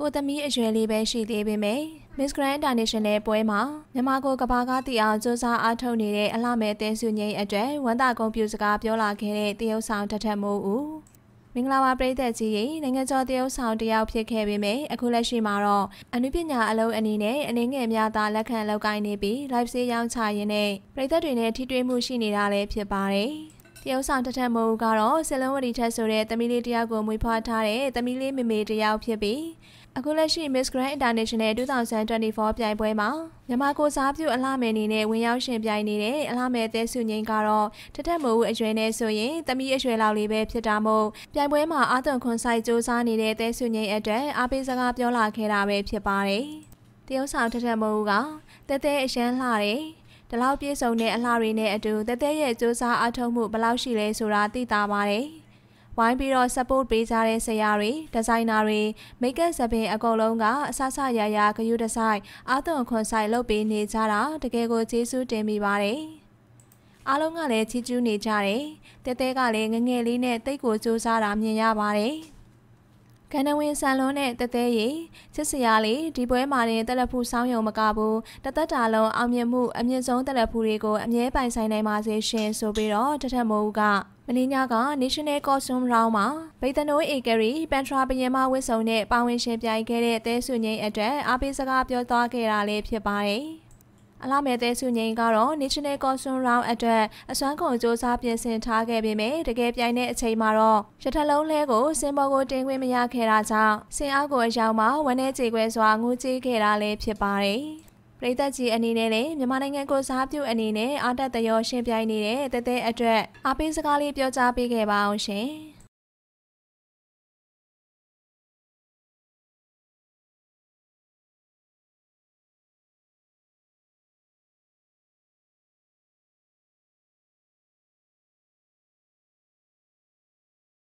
ကိုသမီးအရွယ်လေးပဲရှိသေးပေမယ့် Miss Grand International ပွဲမှာမြန်မာကိုကဘာကားတီအောင်စူးစမ်းအားထုတ်နေတဲ့အလှမဲ့တင်စုငိမ့်အတွက်ဝန်တာဂုံပြူစကားပြောလာခဲ့တဲ့တရုတ်ဆောင်တထက်မိုးဦးမင်္ဂလာပါပရိသတ်ကြီးရေနိုင်ငံကျော်တရုတ်ဆောင်တယောက်ဖြစ်ခဲ့ပေမယ့်အခုလက်ရှိမှာတော့အနုပညာအလုံးအနေနဲ့အနေငယ်များသာလက်ခံလောက်ကိုင်းနေပြီး live ဆေးရောင်းချရင်းနဲ့ပရိသတ်တွေနဲ့ထိတွေ့မှုရှိနေတာလည်းဖြစ်ပါတယ်တရုတ်ဆောင်တထက်မိုးကတော့ဆလုံးဝတီထက်ဆိုတဲ့သမီးလေးတယောက်ကိုမွေးဖွားထားတဲ့သမီးလေးမေမေတယောက်ဖြစ်ပြီးအခုလက်ရှိ Miss Grand International 2024ပြိုင်ပွဲမှာမြန်မာကိုစားပြုအလှမယ်အနေနဲ့ဝင်ရောက်ရှင်ပြိုင်နေတဲ့အလှမယ်သဲစုငိန်ကတော့ထထမိုးအရွယ်နဲ့ဆိုရင်တမီးအရွယ်လောက်လေးပဲဖြစ်တာမို့ပြိုင်ပွဲမှာအာသွန်ခွန်ဆိုင်စူးစမ်းနေတဲ့သဲစုငိန်အတွက်အားပေးစကားပြောလာခဲ့တာပဲဖြစ်ပါတယ်။တရုတ်ဆောင်ထထမိုးကတဲတဲအရန်လှတယ်။ဒီလောက်ပြေဆုံးတဲ့အလှတွေနဲ့အတူတဲတဲရဲ့စူးစမ်းအထောက်မှုဘယ်လောက်ရှိလဲဆိုတာသိတာပါတယ်။ဝိုင်းပြီးတော့ support ပေးကြတဲ့ဆရာတွေဒီဇိုင်နာတွေမိတ်ကပ်သပင်အကုန်လုံးကအဆဆရရဂရုတစိုက်အာသွန်ခွန်ဆိုင်လုပ်ပေးနေကြတာတကယ်ကိုကျေးဇူးတင်မိပါတယ်အားလုံးကလည်းချီးကျူးနေကြတယ်။တဲတဲကလည်းငငယ်လေးနဲ့တိတ်ကိုစူးစားတာမြင်ရပါတယ်။ကန္နဝင်ဆန်လွန်းတဲ့တသေးရီချစ်စရာလေးဒီပွဲမှာတင်တက်လက်ဖူဆောင်းယုံမကဘူးတသက်တာလုံးအောင်မြင်မှုအမြင့်ဆုံးတက်လက်ဖူတွေကိုအမြဲပိုင်ဆိုင်နိုင်ပါစေရှင်ဆိုပြီးတော့တထက်မိုးကမင်းညာက National Costume Round မှာဗိတနိုးဧကရီပန်ထရာဘယင်မဝစ်စုံနဲ့ပါဝင်ရှင်ပြိုင်ခဲ့တဲ့တဲဆွေငိမ့်အတွက်အားပေးစကားပြောသွားခဲ့တာလည်းဖြစ်ပါတယ်။အလားမဲ့သေးစုငိန်ကတော့ National Consul Round အတွက်အစွမ်းကုန်စ조사ပြင်ဆင်ထားခဲ့ပေမယ့်တကယ်ပြိုင်တဲ့အချိန်မှာတော့ရထလုံးလဲကိုစင်ပေါ်ကိုတင်ခွင့်မရခဲ့တာကြောင့်စင်အောက်ကိုအရောက်မှာဝန်းနေကြေခွဲစွာငိုကြေးခဲ့တာလည်းဖြစ်ပါတယ်။ပရိသတ်ကြီးအနေနဲ့လည်းမြန်မာနိုင်ငံကိုစားပြုအနေနဲ့အာတက်တရောရှင်ပြိုင်နေတဲ့တဲတဲအတွက်အပင်းစကားလေးပြောကြားပေးခဲ့ပါအောင်ရှင်။